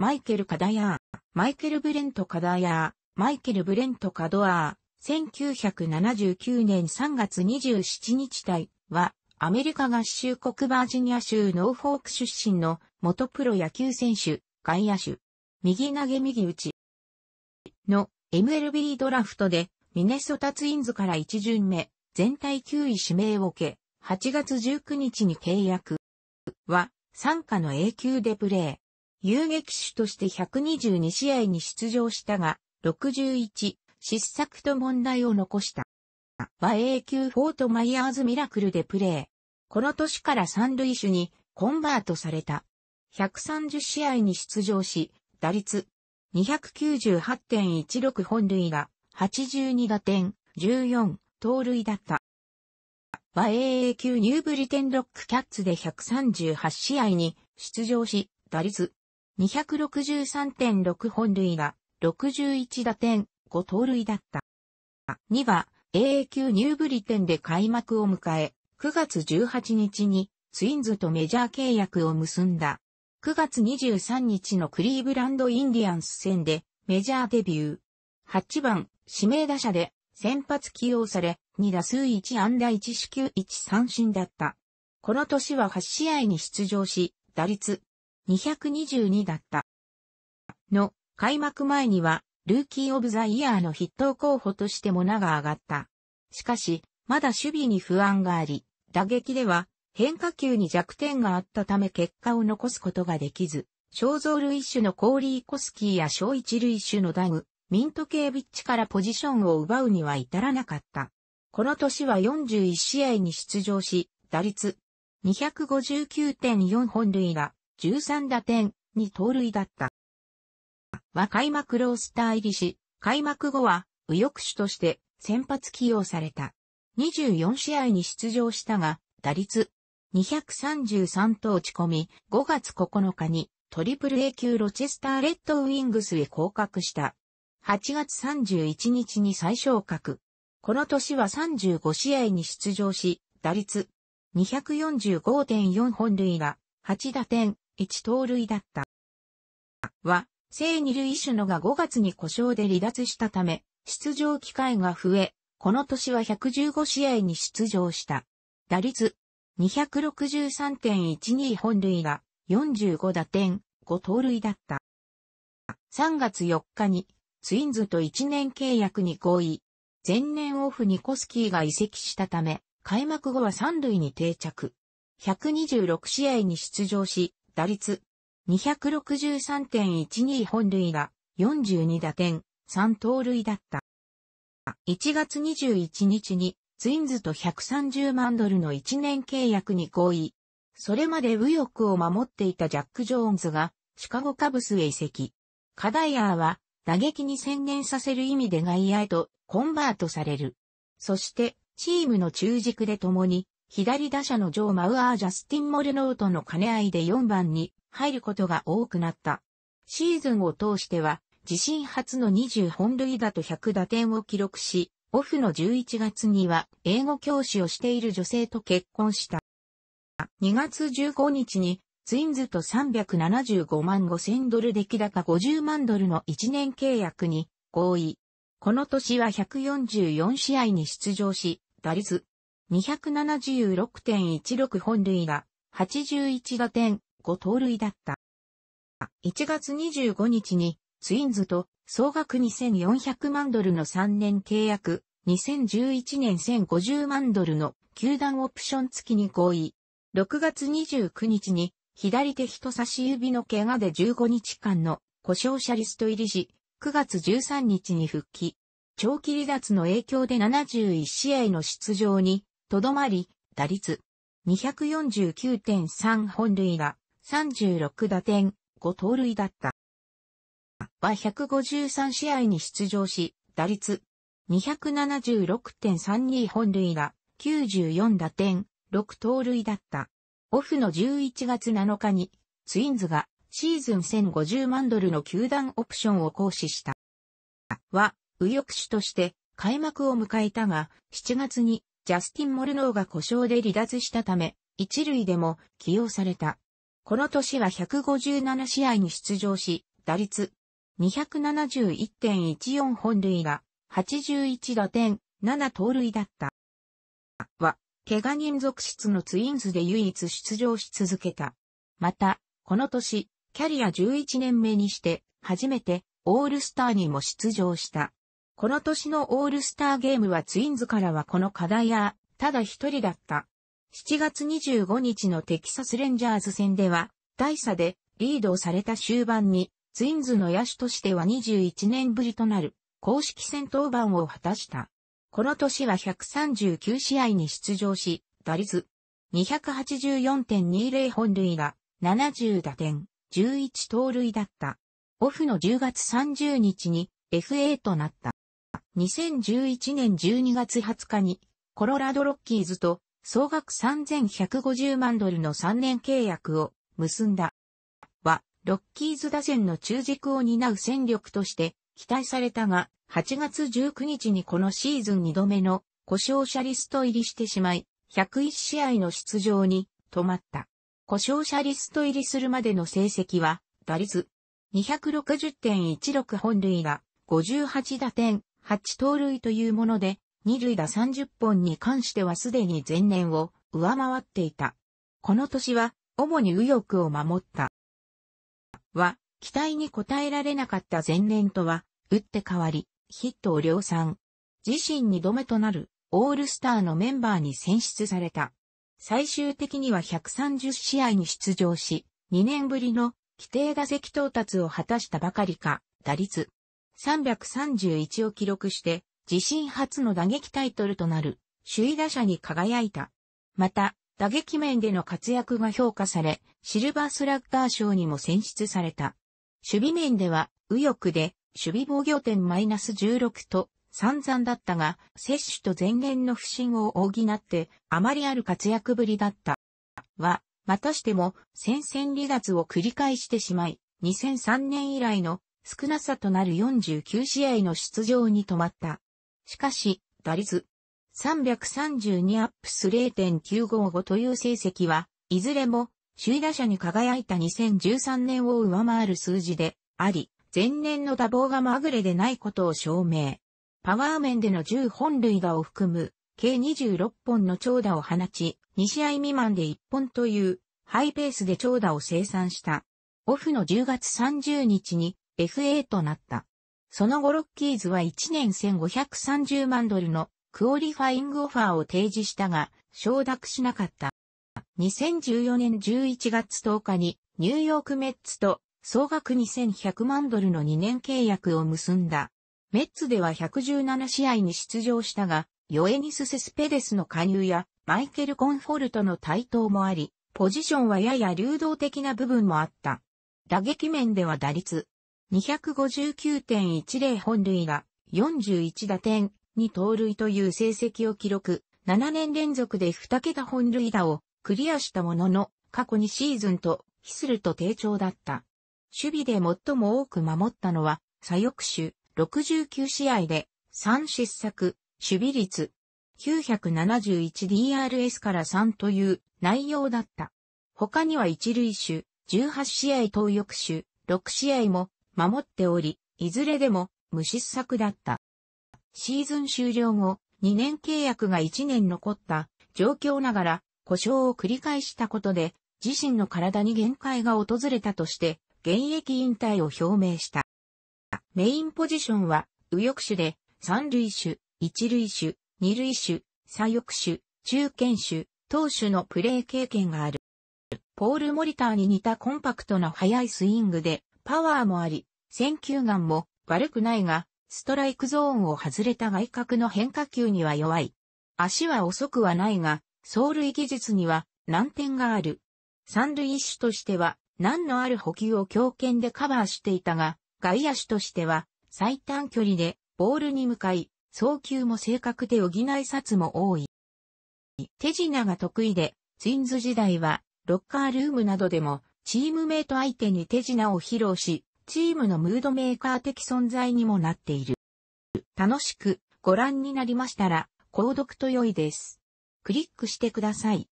マイケル・カダヤー、マイケル・ブレント・カダヤー、マイケル・ブレント・カドアー、1979年3月27日体は、アメリカ合衆国バージニア州ノーフォーク出身の元プロ野球選手、外野手、右投げ右打ちの MLB ドラフトでミネソタツインズから1巡目、全体9位指名を受け、8月19日に契約は、参加の A 級でプレ遊撃手として122試合に出場したが、61、失策と問題を残した。和英級フォートマイヤーズミラクルでプレー。この年から三塁手にコンバートされた。130試合に出場し、打率298.16本塁が、82打点、14盗塁だった。和英級ニューブリテンロックキャッツで138試合に出場し、打率263.6本塁打、61打点、5盗塁だった。2は AA 級ニューブリテンで開幕を迎え、9月18日にツインズとメジャー契約を結んだ。9月23日のクリーブランドインディアンス戦でメジャーデビュー。8番指名打者で先発起用され、2打数1安打1四球1三振だった。この年は8試合に出場し、打率222だった。の開幕前には、ルーキー・オブ・ザ・イヤーの筆頭候補としても名が上がった。しかし、まだ守備に不安があり、打撃では変化球に弱点があったため結果を残すことができず、小像類種のコーリー・コスキーや小一類種のダグ、ミント・ケービッチからポジションを奪うには至らなかった。この年は41試合に出場し、打率259.4本塁打、13打点、に盗塁だった。は開幕ロースター入りし、開幕後は右翼手として先発起用された。24試合に出場したが、打率233と落ち込み、5月9日にトリプル A 級ロチェスターレッドウィングスへ降格した。8月31日に再昇格。この年は35試合に出場し、打率245.4本塁打、8打点、1盗塁だった。は、正二塁種のが5月に故障で離脱したため、出場機会が増え、この年は115試合に出場した。打率263.12本塁が45打点、5盗塁だった。3月4日にツインズと1年契約に合意。前年オフにコスキーが移籍したため、開幕後は3塁に定着。126試合に出場し、打率263.12本塁打、42打点、3盗塁だった。1月21日にツインズと130万ドルの1年契約に合意。それまで右翼を守っていたジャック・ジョーンズがシカゴカブスへ移籍。カダイアーは打撃に専念させる意味で外野へとコンバートされる。そしてチームの中軸で共に左打者のジョー・マウアー・ジャスティン・モルノーとの兼ね合いで4番に入ることが多くなった。シーズンを通しては、自身初の20本塁打と100打点を記録し、オフの11月には英語教師をしている女性と結婚した。2月15日にツインズと375万5千ドル出来高50万ドルの1年契約に合意。この年は144試合に出場し、打率276.16本塁打、81打点、5盗塁だった。1月25日にツインズと総額2400万ドルの3年契約、2011年1050万ドルの球団オプション付きに合意。6月29日に左手人差し指の怪我で15日間の故障者リスト入りし、9月13日に復帰。長期離脱の影響で71試合の出場にとどまり、打率249.3本塁打、36打点、5盗塁だった。は153試合に出場し、打率276.32本塁打、94打点、6盗塁だった。オフの11月7日に、ツインズがシーズン1050万ドルの球団オプションを行使した。は、右翼手として開幕を迎えたが、7月にジャスティン・モルノーが故障で離脱したため、一塁でも起用された。この年は157試合に出場し、打率271.14本塁が81打点、7盗塁だった。は、怪我人続出のツインズで唯一出場し続けた。また、この年、キャリア11年目にして、初めて、オールスターにも出場した。この年のオールスターゲームはツインズからはこの課題や、ただ一人だった。7月25日のテキサスレンジャーズ戦では、大差でリードされた終盤に、ツインズの野手としては21年ぶりとなる、公式戦登板を果たした。この年は139試合に出場し、打率284.20本塁打、70打点、11盗塁だった。オフの10月30日に FA となった。2011年12月20日に、コロラドロッキーズと総額3150万ドルの3年契約を結んだ。は、ロッキーズ打線の中軸を担う戦力として期待されたが、8月19日にこのシーズン2度目の故障者リスト入りしてしまい、101試合の出場に止まった。故障者リスト入りするまでの成績は、打率260.16本塁打、58打点、8盗塁というもので、2塁打30本に関してはすでに前年を上回っていた。この年は、主に右翼を守った。は、期待に応えられなかった前年とは、打って変わり、ヒットを量産。自身二度目となる、オールスターのメンバーに選出された。最終的には130試合に出場し、2年ぶりの規定打席到達を果たしたばかりか、打率、331を記録して、自身初の打撃タイトルとなる、首位打者に輝いた。また、打撃面での活躍が評価され、シルバースラッガー賞にも選出された。守備面では、右翼で、守備防御点マイナス16と散々だったが、接種と前年の不振を補って、あまりある活躍ぶりだった。は、またしても、戦線離脱を繰り返してしまい、2003年以来の少なさとなる49試合の出場に止まった。しかし、打率332アップス0.955という成績は、いずれも首位打者に輝いた2013年を上回る数字であり、前年の打棒がまぐれでないことを証明。パワー面での10本塁打を含む、計26本の長打を放ち、2試合未満で1本という、ハイペースで長打を生産した。オフの10月30日に、FA となった。その後ロッキーズは1年1530万ドルのクオリファイングオファーを提示したが、承諾しなかった。2014年11月10日にニューヨークメッツと総額2100万ドルの2年契約を結んだ。メッツでは117試合に出場したが、ヨエニス・セスペデスの加入やマイケル・コンフォルトの台頭もあり、ポジションはやや流動的な部分もあった。打撃面では打率、259.10本塁打、41打点、2盗塁という成績を記録、7年連続で2桁本塁打をクリアしたものの、過去2シーズンと、ヒスルと低調だった。守備で最も多く守ったのは、左翼手、69試合で、3失策、守備率、971DRS から3という内容だった。他には一塁手、18試合投翼手、6試合も守っており、いずれでも無失策だった。シーズン終了後、2年契約が1年残った状況ながら故障を繰り返したことで自身の体に限界が訪れたとして現役引退を表明した。メインポジションは右翼手で三塁手、一塁手、二塁手、左翼手、中堅手、投手のプレー経験がある。ポール・モリターに似たコンパクトな速いスイングでパワーもあり、選球眼も悪くないが、ストライクゾーンを外れた外角の変化球には弱い。足は遅くはないが、走塁技術には難点がある。三塁手としては、難のある補給を強肩でカバーしていたが、外野手としては、最短距離でボールに向かい、送球も正確で補い札も多い。手品が得意で、ツインズ時代は、ロッカールームなどでもチームメイト相手に手品を披露し、チームのムードメーカー的存在にもなっている。楽しくご覧になりましたら、購読と良いです。クリックしてください。